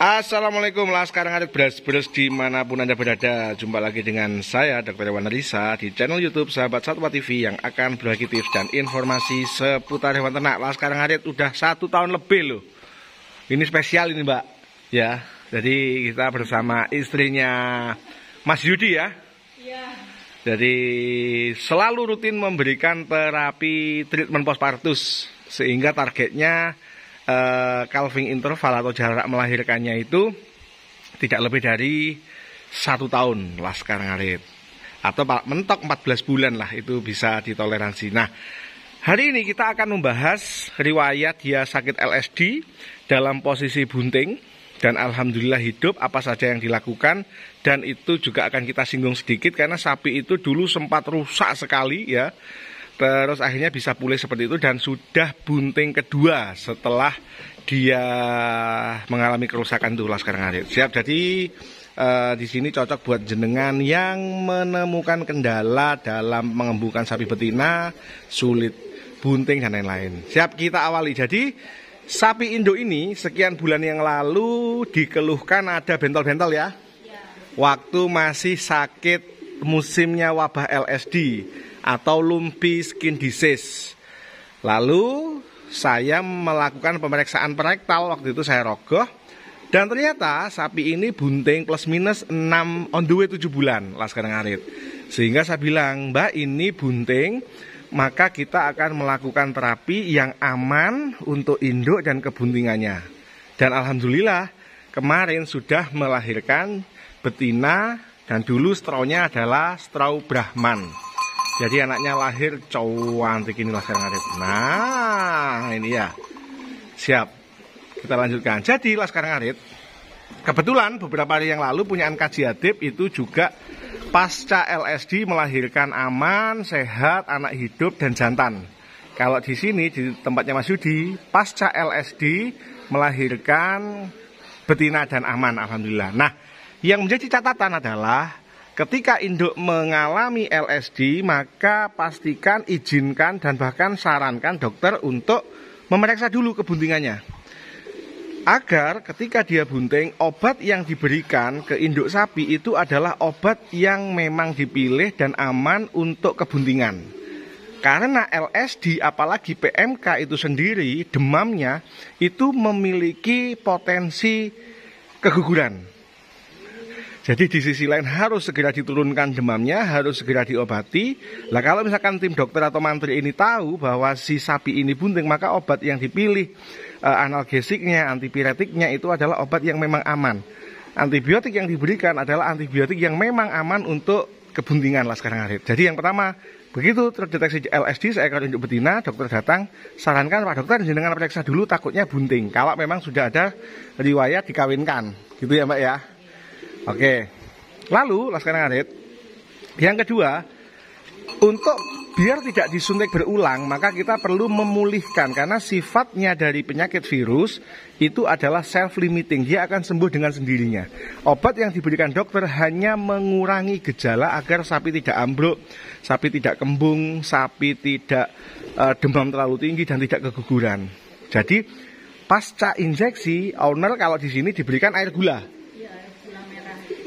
Assalamualaikum sekarang laskar ngarit beres-beres dimanapun Anda berada Jumpa lagi dengan saya Dr. Hewan Risa di channel Youtube Sahabat Satwa TV Yang akan berbagi tips dan informasi seputar hewan ternak sekarang hari sudah satu tahun lebih loh Ini spesial ini mbak Ya, jadi kita bersama istrinya Mas Yudi ya ya. Jadi selalu rutin memberikan terapi treatment postpartus Sehingga targetnya calving eh, interval atau jarak melahirkannya itu tidak lebih dari satu tahun laskar ngarit atau mentok 14 bulan lah itu bisa ditoleransi. Nah, hari ini kita akan membahas riwayat dia sakit LSD dalam posisi bunting dan alhamdulillah hidup apa saja yang dilakukan dan itu juga akan kita singgung sedikit karena sapi itu dulu sempat rusak sekali ya terus akhirnya bisa pulih seperti itu dan sudah bunting kedua setelah dia mengalami kerusakan tulang sekarang arit siap jadi uh, di sini cocok buat jenengan yang menemukan kendala dalam mengembukan sapi betina sulit bunting dan lain-lain siap kita awali jadi sapi Indo ini sekian bulan yang lalu dikeluhkan ada bentol-bentol ya iya. waktu masih sakit musimnya wabah LSD atau lumpi skin disease. Lalu saya melakukan pemeriksaan perektal waktu itu saya rogoh dan ternyata sapi ini bunting plus minus 6 on the way 7 bulan laskar ngarit. Sehingga saya bilang, "Mbak, ini bunting, maka kita akan melakukan terapi yang aman untuk induk dan kebuntingannya." Dan alhamdulillah, kemarin sudah melahirkan betina dan dulu strawnya adalah straw Brahman jadi anaknya lahir cantik ini laskar ngarit nah ini ya siap kita lanjutkan jadi laskar ngarit kebetulan beberapa hari yang lalu punya NKJ adib itu juga pasca LSD melahirkan aman sehat anak hidup dan jantan kalau di sini di tempatnya Mas Yudi pasca LSD melahirkan betina dan aman alhamdulillah nah yang menjadi catatan adalah Ketika induk mengalami LSD, maka pastikan, izinkan, dan bahkan sarankan dokter untuk memeriksa dulu kebuntingannya. Agar ketika dia bunting, obat yang diberikan ke induk sapi itu adalah obat yang memang dipilih dan aman untuk kebuntingan. Karena LSD apalagi PMK itu sendiri demamnya itu memiliki potensi keguguran jadi di sisi lain harus segera diturunkan demamnya, harus segera diobati. Lah kalau misalkan tim dokter atau mantri ini tahu bahwa si sapi ini bunting, maka obat yang dipilih eh, analgesiknya, antipiretiknya itu adalah obat yang memang aman. Antibiotik yang diberikan adalah antibiotik yang memang aman untuk kebuntingan lah sekarang hari. Jadi yang pertama, begitu terdeteksi LSD saya akan betina, dokter datang, sarankan Pak dokter jenengan periksa dulu takutnya bunting. Kalau memang sudah ada riwayat dikawinkan, gitu ya Mbak ya. Oke. Lalu Laskar Ngarit yang kedua untuk biar tidak disuntik berulang maka kita perlu memulihkan karena sifatnya dari penyakit virus itu adalah self limiting dia akan sembuh dengan sendirinya obat yang diberikan dokter hanya mengurangi gejala agar sapi tidak ambruk sapi tidak kembung sapi tidak uh, demam terlalu tinggi dan tidak keguguran jadi pasca injeksi owner kalau di sini diberikan air gula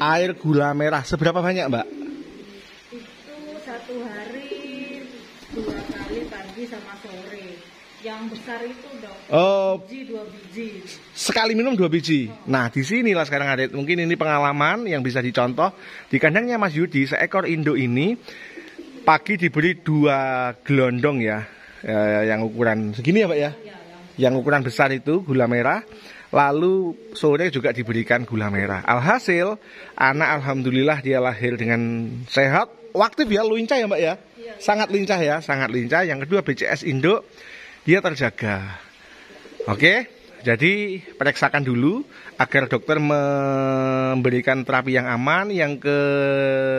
air gula merah seberapa banyak mbak? Itu satu hari dua kali pagi sama sore. Yang besar itu dok Oh. Biji dua biji. Sekali minum dua biji. Oh. Nah di sini lah sekarang ada mungkin ini pengalaman yang bisa dicontoh di kandangnya Mas Yudi seekor induk ini pagi diberi dua gelondong ya eh, yang ukuran segini ya pak ya. ya yang ukuran besar itu gula merah lalu sore juga diberikan gula merah. Alhasil anak alhamdulillah dia lahir dengan sehat, waktu dia lincah ya mbak ya, iya. sangat lincah ya, sangat lincah. Yang kedua BCS induk dia terjaga. Oke, jadi periksakan dulu agar dokter memberikan terapi yang aman. Yang ke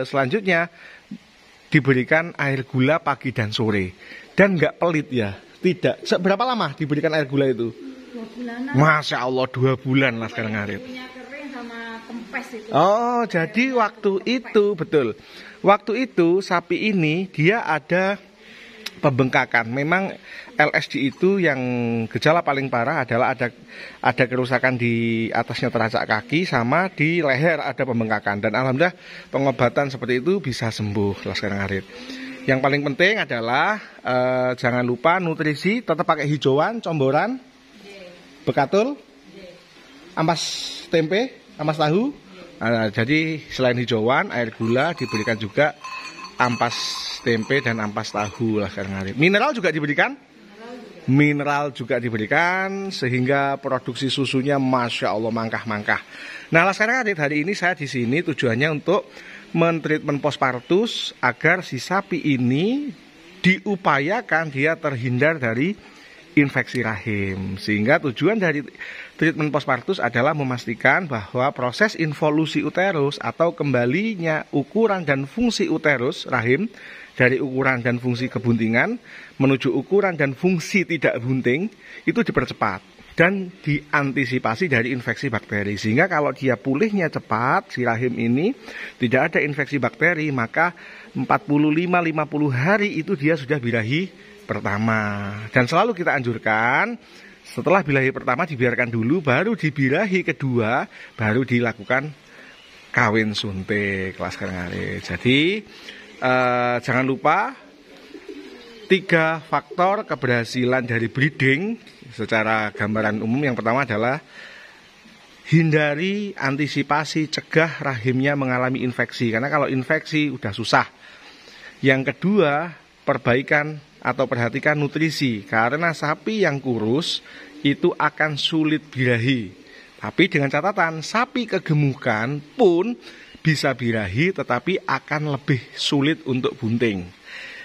selanjutnya diberikan air gula pagi dan sore dan nggak pelit ya, tidak. Seberapa lama diberikan air gula itu? Masya Allah dua bulan lah sekarang iya, Arif. Oh jadi iya, waktu itu betul. Waktu itu sapi ini dia ada pembengkakan. Memang LSD itu yang gejala paling parah adalah ada ada kerusakan di atasnya teracak kaki sama di leher ada pembengkakan dan alhamdulillah pengobatan seperti itu bisa sembuh lah sekarang Ngarit. Yang paling penting adalah uh, jangan lupa nutrisi tetap pakai hijauan, comboran, bekatul, ampas tempe, ampas tahu. Nah, jadi selain hijauan, air gula diberikan juga ampas tempe dan ampas tahu lah karena Mineral juga diberikan? mineral juga diberikan sehingga produksi susunya masya Allah mangkah-mangkah. Nah, sekarang adik hari ini saya di sini tujuannya untuk mentreatment postpartus agar si sapi ini diupayakan dia terhindar dari infeksi rahim. Sehingga tujuan dari treatment postpartus adalah memastikan bahwa proses involusi uterus atau kembalinya ukuran dan fungsi uterus rahim dari ukuran dan fungsi kebuntingan menuju ukuran dan fungsi tidak bunting itu dipercepat dan diantisipasi dari infeksi bakteri sehingga kalau dia pulihnya cepat si rahim ini tidak ada infeksi bakteri maka 45 50 hari itu dia sudah birahi pertama dan selalu kita anjurkan setelah bilahi pertama dibiarkan dulu baru dibilahi kedua baru dilakukan kawin suntik kelas kangare jadi eh, jangan lupa tiga faktor keberhasilan dari breeding secara gambaran umum yang pertama adalah hindari antisipasi cegah rahimnya mengalami infeksi karena kalau infeksi udah susah yang kedua perbaikan atau perhatikan nutrisi karena sapi yang kurus itu akan sulit birahi. Tapi dengan catatan sapi kegemukan pun bisa birahi tetapi akan lebih sulit untuk bunting.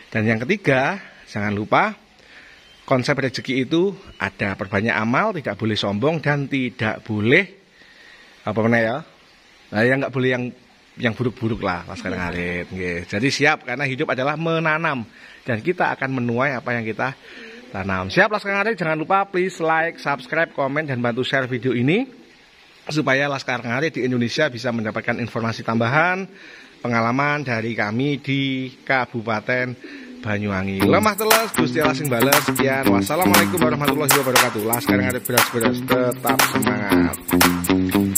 Dan yang ketiga, jangan lupa konsep rezeki itu ada perbanyak amal, tidak boleh sombong dan tidak boleh apa namanya ya? Nah, yang nggak boleh yang yang buruk-buruk lah laskar iya. sekarang Jadi siap karena hidup adalah menanam dan kita akan menuai apa yang kita tanam. Siap Laskar Ngarit, jangan lupa please like, subscribe, komen dan bantu share video ini supaya Laskar Ngarit di Indonesia bisa mendapatkan informasi tambahan, pengalaman dari kami di Kabupaten Banyuwangi. Lemah teles, Gusti Alasing balas. bales. Sekian. Wassalamualaikum warahmatullahi wabarakatuh. Laskar Ngarit beras-beras tetap semangat.